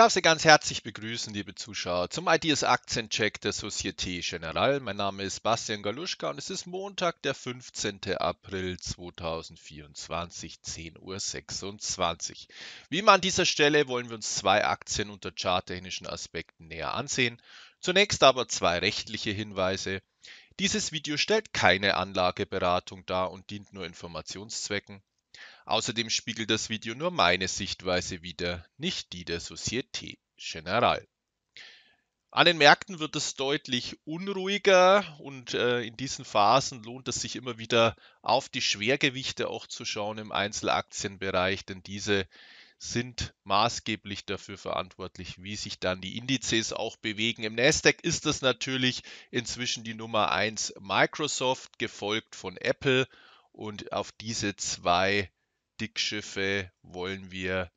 darf Sie ganz herzlich begrüßen, liebe Zuschauer, zum Ideas Aktiencheck der Societe Generale. Mein Name ist Bastian Galuschka und es ist Montag, der 15. April 2024, 10.26 Uhr. Wie immer an dieser Stelle wollen wir uns zwei Aktien unter charttechnischen Aspekten näher ansehen. Zunächst aber zwei rechtliche Hinweise. Dieses Video stellt keine Anlageberatung dar und dient nur Informationszwecken. Außerdem spiegelt das Video nur meine Sichtweise wider, nicht die der Societe Générale. An den Märkten wird es deutlich unruhiger und äh, in diesen Phasen lohnt es sich immer wieder auf die Schwergewichte auch zu schauen im Einzelaktienbereich, denn diese sind maßgeblich dafür verantwortlich, wie sich dann die Indizes auch bewegen. Im Nasdaq ist das natürlich inzwischen die Nummer 1 Microsoft, gefolgt von Apple und auf diese zwei Dickschiffe wollen wir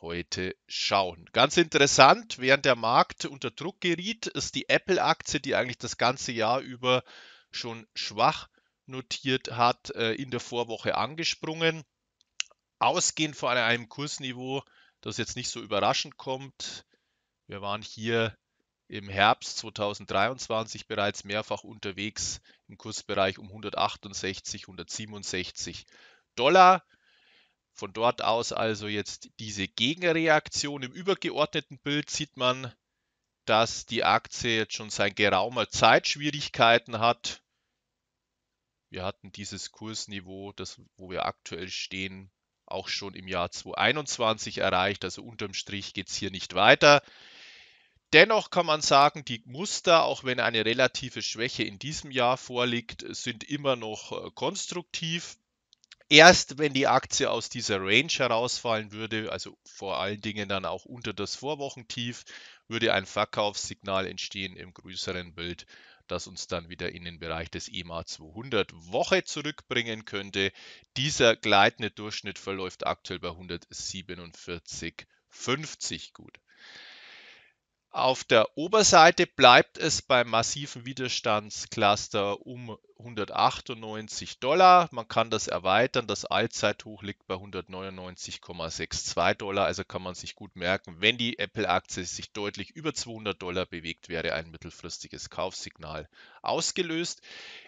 heute schauen. Ganz interessant, während der Markt unter Druck geriet, ist die Apple-Aktie, die eigentlich das ganze Jahr über schon schwach notiert hat, äh, in der Vorwoche angesprungen. Ausgehend von einem Kursniveau, das jetzt nicht so überraschend kommt. Wir waren hier im Herbst 2023 bereits mehrfach unterwegs im Kursbereich um 168, 167 Dollar. Von dort aus also jetzt diese Gegenreaktion. Im übergeordneten Bild sieht man, dass die Aktie jetzt schon seit geraumer Zeit Schwierigkeiten hat. Wir hatten dieses Kursniveau, das, wo wir aktuell stehen, auch schon im Jahr 2021 erreicht. Also unterm Strich geht es hier nicht weiter. Dennoch kann man sagen, die Muster, auch wenn eine relative Schwäche in diesem Jahr vorliegt, sind immer noch äh, konstruktiv erst wenn die Aktie aus dieser Range herausfallen würde, also vor allen Dingen dann auch unter das Vorwochentief, würde ein Verkaufssignal entstehen im größeren Bild, das uns dann wieder in den Bereich des EMA 200 Woche zurückbringen könnte. Dieser gleitende Durchschnitt verläuft aktuell bei 147,50 gut. Auf der Oberseite bleibt es beim massiven Widerstandscluster um 198 Dollar. Man kann das erweitern. Das Allzeithoch liegt bei 199,62 Dollar. Also kann man sich gut merken, wenn die Apple-Aktie sich deutlich über 200 Dollar bewegt, wäre ein mittelfristiges Kaufsignal ausgelöst.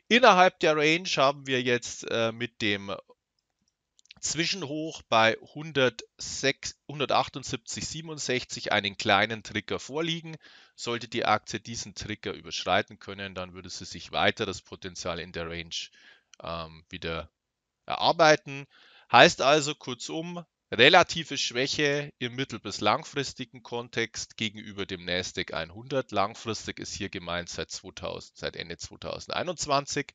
Innerhalb der Range haben wir jetzt äh, mit dem Zwischenhoch bei 178,67 einen kleinen Trigger vorliegen. Sollte die Aktie diesen Trigger überschreiten können, dann würde sie sich weiter das Potenzial in der Range ähm, wieder erarbeiten. Heißt also kurzum, relative Schwäche im mittel- bis langfristigen Kontext gegenüber dem Nasdaq 100. Langfristig ist hier gemeint seit, 2000, seit Ende 2021.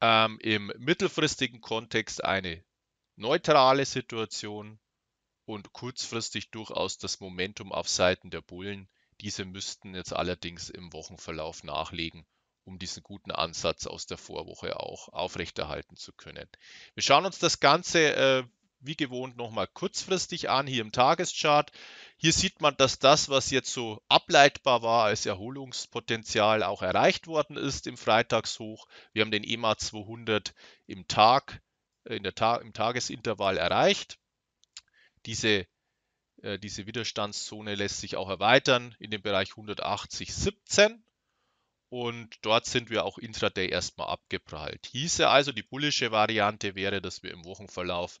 Ähm, Im mittelfristigen Kontext eine neutrale Situation und kurzfristig durchaus das Momentum auf Seiten der Bullen. Diese müssten jetzt allerdings im Wochenverlauf nachlegen, um diesen guten Ansatz aus der Vorwoche auch aufrechterhalten zu können. Wir schauen uns das Ganze äh, wie gewohnt nochmal kurzfristig an, hier im Tageschart. Hier sieht man, dass das, was jetzt so ableitbar war als Erholungspotenzial, auch erreicht worden ist im Freitagshoch. Wir haben den EMA 200 im Tag in der Ta im Tagesintervall erreicht. Diese, äh, diese Widerstandszone lässt sich auch erweitern in den Bereich 180,17 und dort sind wir auch intraday erstmal abgeprallt. Hieße also, die bullische Variante wäre, dass wir im Wochenverlauf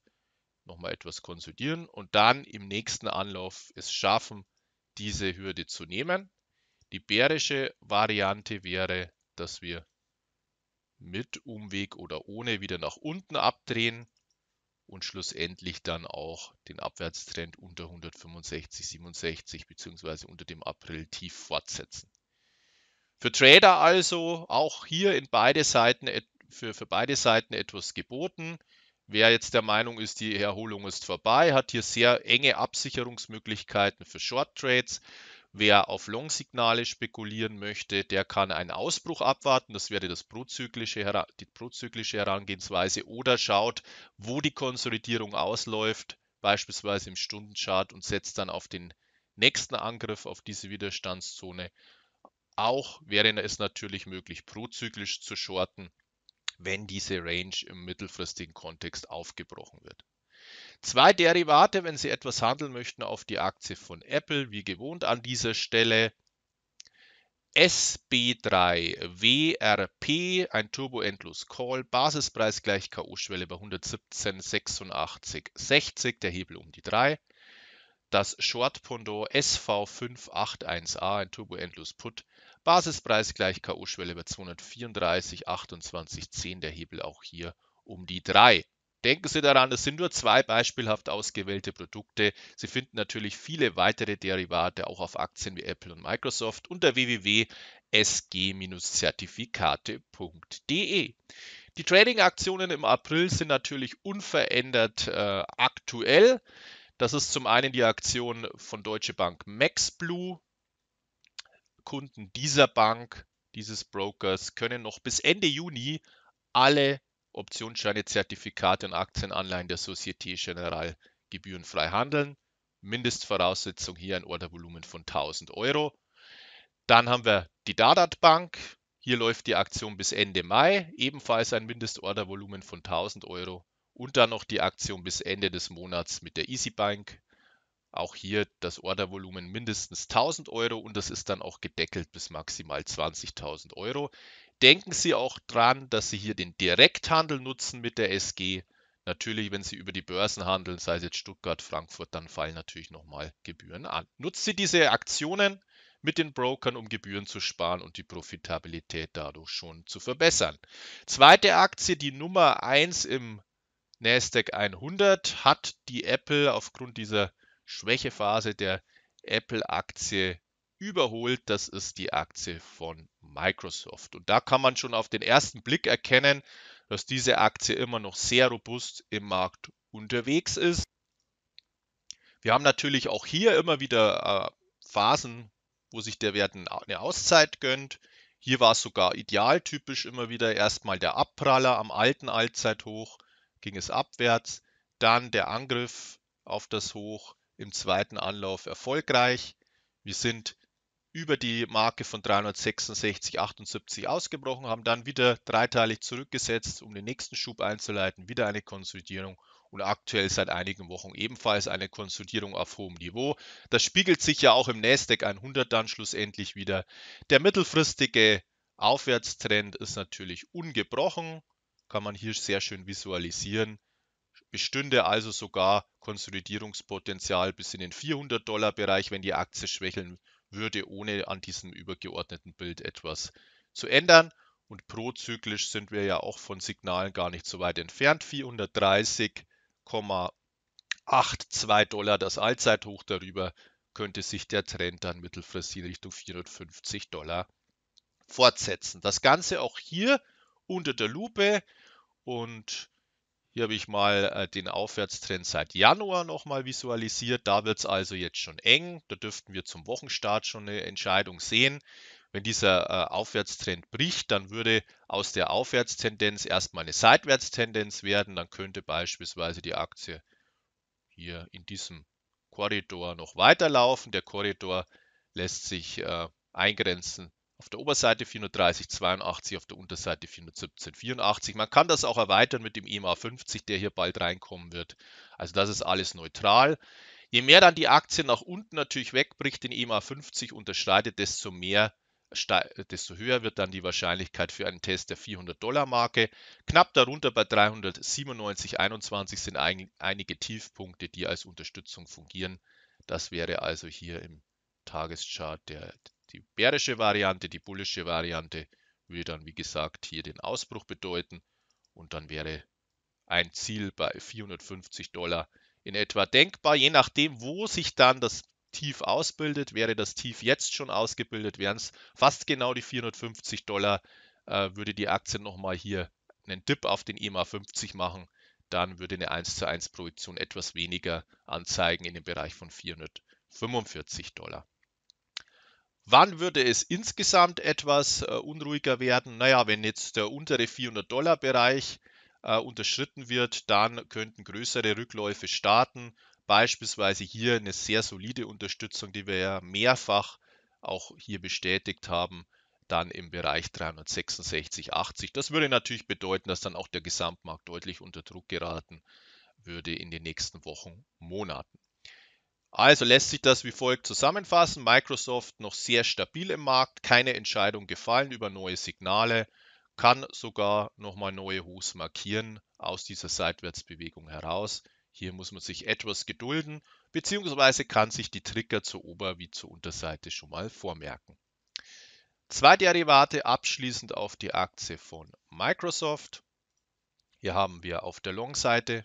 nochmal etwas konsolidieren und dann im nächsten Anlauf es schaffen, diese Hürde zu nehmen. Die bärische Variante wäre, dass wir mit Umweg oder ohne wieder nach unten abdrehen und schlussendlich dann auch den Abwärtstrend unter 165,67 bzw. unter dem April-Tief fortsetzen. Für Trader also auch hier in beide Seiten, für, für beide Seiten etwas geboten. Wer jetzt der Meinung ist, die Erholung ist vorbei, hat hier sehr enge Absicherungsmöglichkeiten für Short Trades. Wer auf Long-Signale spekulieren möchte, der kann einen Ausbruch abwarten. Das wäre das prozyklische, die prozyklische Herangehensweise. Oder schaut, wo die Konsolidierung ausläuft, beispielsweise im Stundenchart und setzt dann auf den nächsten Angriff auf diese Widerstandszone. Auch wäre es natürlich möglich, prozyklisch zu shorten, wenn diese Range im mittelfristigen Kontext aufgebrochen wird. Zwei Derivate, wenn Sie etwas handeln möchten, auf die Aktie von Apple, wie gewohnt an dieser Stelle. SB3WRP, ein Turbo Endlos Call, Basispreis gleich K.O.-Schwelle bei 117,86,60, der Hebel um die 3. Das Short Pendant SV581A, ein Turbo Endlos Put, Basispreis gleich K.O.-Schwelle bei 234,28,10, der Hebel auch hier um die 3. Denken Sie daran, es sind nur zwei beispielhaft ausgewählte Produkte. Sie finden natürlich viele weitere Derivate auch auf Aktien wie Apple und Microsoft unter www.sg-zertifikate.de. Die Trading-Aktionen im April sind natürlich unverändert äh, aktuell. Das ist zum einen die Aktion von Deutsche Bank MaxBlue. Kunden dieser Bank, dieses Brokers, können noch bis Ende Juni alle Optionsscheine, Zertifikate und Aktienanleihen der Societe Generale gebührenfrei handeln. Mindestvoraussetzung hier ein Ordervolumen von 1000 Euro. Dann haben wir die Dadat Bank. Hier läuft die Aktion bis Ende Mai, ebenfalls ein Mindestordervolumen von 1000 Euro. Und dann noch die Aktion bis Ende des Monats mit der Easy Bank. Auch hier das Ordervolumen mindestens 1000 Euro und das ist dann auch gedeckelt bis maximal 20.000 Euro denken Sie auch dran, dass Sie hier den Direkthandel nutzen mit der SG. Natürlich, wenn Sie über die Börsen handeln, sei es jetzt Stuttgart, Frankfurt, dann fallen natürlich nochmal Gebühren an. Nutzen Sie diese Aktionen mit den Brokern, um Gebühren zu sparen und die Profitabilität dadurch schon zu verbessern. Zweite Aktie, die Nummer 1 im Nasdaq 100, hat die Apple aufgrund dieser Schwächephase der Apple-Aktie überholt. Das ist die Aktie von Microsoft. Und da kann man schon auf den ersten Blick erkennen, dass diese Aktie immer noch sehr robust im Markt unterwegs ist. Wir haben natürlich auch hier immer wieder äh, Phasen, wo sich der Wert eine Auszeit gönnt. Hier war es sogar idealtypisch immer wieder erstmal der Abpraller am alten Allzeithoch, ging es abwärts, dann der Angriff auf das Hoch im zweiten Anlauf erfolgreich. Wir sind über die Marke von 366,78 ausgebrochen, haben dann wieder dreiteilig zurückgesetzt, um den nächsten Schub einzuleiten, wieder eine Konsolidierung und aktuell seit einigen Wochen ebenfalls eine Konsolidierung auf hohem Niveau. Das spiegelt sich ja auch im Nasdaq 100 dann schlussendlich wieder. Der mittelfristige Aufwärtstrend ist natürlich ungebrochen, kann man hier sehr schön visualisieren. Bestünde also sogar Konsolidierungspotenzial bis in den 400 Dollar Bereich, wenn die Aktie schwächeln würde, ohne an diesem übergeordneten Bild etwas zu ändern. Und prozyklisch sind wir ja auch von Signalen gar nicht so weit entfernt. 430,82 Dollar das Allzeithoch darüber könnte sich der Trend dann mittelfristig Richtung 450 Dollar fortsetzen. Das Ganze auch hier unter der Lupe und hier habe ich mal äh, den Aufwärtstrend seit Januar nochmal visualisiert. Da wird es also jetzt schon eng. Da dürften wir zum Wochenstart schon eine Entscheidung sehen. Wenn dieser äh, Aufwärtstrend bricht, dann würde aus der Aufwärtstendenz erstmal eine Seitwärtstendenz werden. Dann könnte beispielsweise die Aktie hier in diesem Korridor noch weiterlaufen. Der Korridor lässt sich äh, eingrenzen auf der Oberseite 430,82, auf der Unterseite 417,84. Man kann das auch erweitern mit dem EMA 50, der hier bald reinkommen wird. Also das ist alles neutral. Je mehr dann die Aktie nach unten natürlich wegbricht, den EMA 50 unterschreitet, desto mehr desto höher wird dann die Wahrscheinlichkeit für einen Test der 400-Dollar-Marke. Knapp darunter bei 397,21 sind ein, einige Tiefpunkte, die als Unterstützung fungieren. Das wäre also hier im Tageschart der die bärische Variante, die bullische Variante würde dann, wie gesagt, hier den Ausbruch bedeuten und dann wäre ein Ziel bei 450 Dollar in etwa denkbar. Je nachdem, wo sich dann das Tief ausbildet, wäre das Tief jetzt schon ausgebildet, wären es fast genau die 450 Dollar, äh, würde die Aktie nochmal hier einen Dip auf den EMA 50 machen, dann würde eine 1 zu 1 Projektion etwas weniger anzeigen in dem Bereich von 445 Dollar. Wann würde es insgesamt etwas äh, unruhiger werden? Naja, wenn jetzt der untere 400-Dollar-Bereich äh, unterschritten wird, dann könnten größere Rückläufe starten. Beispielsweise hier eine sehr solide Unterstützung, die wir ja mehrfach auch hier bestätigt haben, dann im Bereich 366,80. Das würde natürlich bedeuten, dass dann auch der Gesamtmarkt deutlich unter Druck geraten würde in den nächsten Wochen, Monaten. Also lässt sich das wie folgt zusammenfassen. Microsoft noch sehr stabil im Markt, keine Entscheidung gefallen über neue Signale, kann sogar nochmal neue Hochs markieren aus dieser Seitwärtsbewegung heraus. Hier muss man sich etwas gedulden, beziehungsweise kann sich die Trigger zur Ober- wie zur Unterseite schon mal vormerken. Zwei Derivate abschließend auf die Aktie von Microsoft. Hier haben wir auf der Long-Seite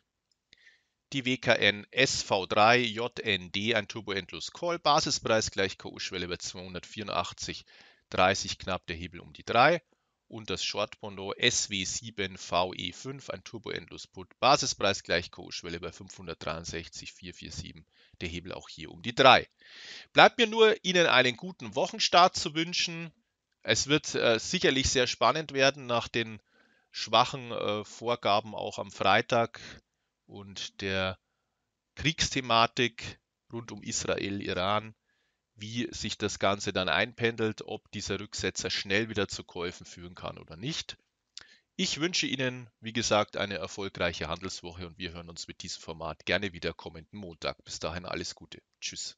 die WKN SV3 JND, ein turbo Call, Basispreis gleich KU-Schwelle bei 284, 30 knapp der Hebel um die 3 und das Shortbondo SW7VE5, ein turbo Put, Basispreis gleich KU-Schwelle bei 563, 447, der Hebel auch hier um die 3. Bleibt mir nur Ihnen einen guten Wochenstart zu wünschen. Es wird äh, sicherlich sehr spannend werden nach den schwachen äh, Vorgaben auch am Freitag und der Kriegsthematik rund um Israel, Iran, wie sich das Ganze dann einpendelt, ob dieser Rücksetzer schnell wieder zu Käufen führen kann oder nicht. Ich wünsche Ihnen, wie gesagt, eine erfolgreiche Handelswoche und wir hören uns mit diesem Format gerne wieder kommenden Montag. Bis dahin alles Gute. Tschüss.